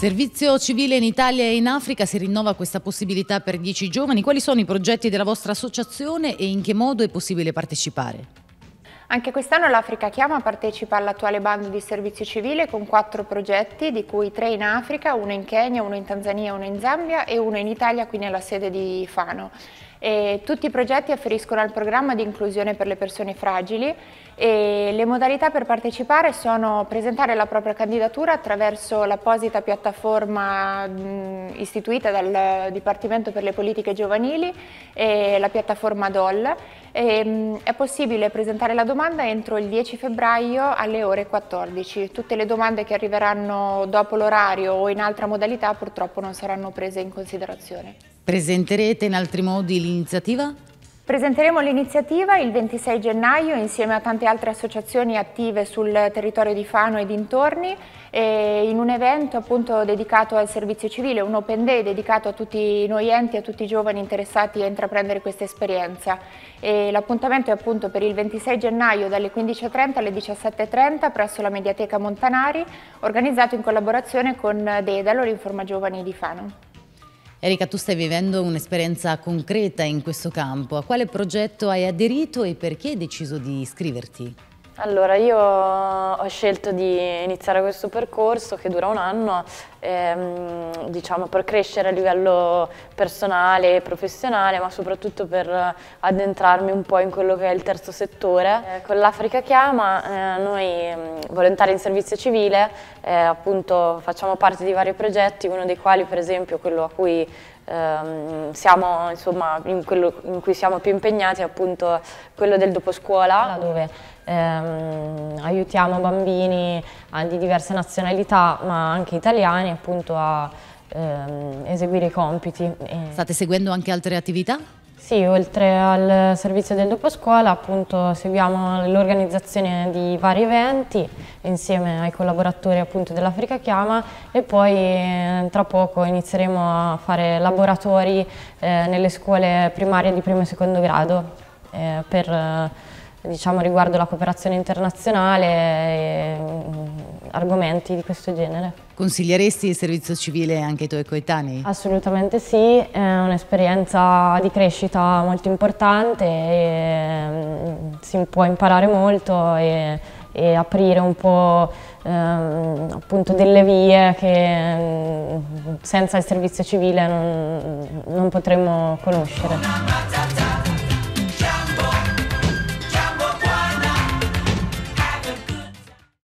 Servizio civile in Italia e in Africa si rinnova questa possibilità per 10 giovani. Quali sono i progetti della vostra associazione e in che modo è possibile partecipare? Anche quest'anno l'Africa Chiama partecipa all'attuale bando di servizio civile con quattro progetti, di cui tre in Africa, uno in Kenya, uno in Tanzania, uno in Zambia e uno in Italia, qui nella sede di Fano. E tutti i progetti afferiscono al programma di inclusione per le persone fragili e le modalità per partecipare sono presentare la propria candidatura attraverso l'apposita piattaforma istituita dal Dipartimento per le politiche giovanili, la piattaforma DOL, e, ehm, è possibile presentare la domanda entro il 10 febbraio alle ore 14. Tutte le domande che arriveranno dopo l'orario o in altra modalità purtroppo non saranno prese in considerazione. Presenterete in altri modi l'iniziativa? Presenteremo l'iniziativa il 26 gennaio insieme a tante altre associazioni attive sul territorio di Fano e dintorni e in un evento appunto dedicato al servizio civile, un open day dedicato a tutti noi enti, a tutti i giovani interessati a intraprendere questa esperienza. l'appuntamento è appunto per il 26 gennaio dalle 15.30 alle 17.30 presso la Mediateca Montanari, organizzato in collaborazione con Dedalo, l'Informa Giovani di Fano. Erika, tu stai vivendo un'esperienza concreta in questo campo. A quale progetto hai aderito e perché hai deciso di iscriverti? Allora, io ho scelto di iniziare questo percorso che dura un anno, ehm, diciamo, per crescere a livello personale e professionale, ma soprattutto per addentrarmi un po' in quello che è il terzo settore. Eh, con l'Africa Chiama eh, noi mm, volontari in servizio civile eh, appunto facciamo parte di vari progetti, uno dei quali per esempio quello a cui ehm, siamo insomma in quello in cui siamo più impegnati appunto quello del doposcuola dove ehm, aiutiamo bambini ah, di diverse nazionalità ma anche italiani appunto a ehm, eseguire i compiti. State seguendo anche altre attività? Sì, oltre al servizio del doposcuola appunto seguiamo l'organizzazione di vari eventi insieme ai collaboratori appunto dell'Africa Chiama e poi eh, tra poco inizieremo a fare laboratori eh, nelle scuole primarie di primo e secondo grado eh, per, eh, diciamo, riguardo la cooperazione internazionale e, mm, argomenti di questo genere. Consiglieresti il servizio civile anche ai tuoi coetanei? Assolutamente sì, è un'esperienza di crescita molto importante, ehm, si può imparare molto e, e aprire un po' ehm, appunto delle vie che mm, senza il servizio civile non, non potremmo conoscere.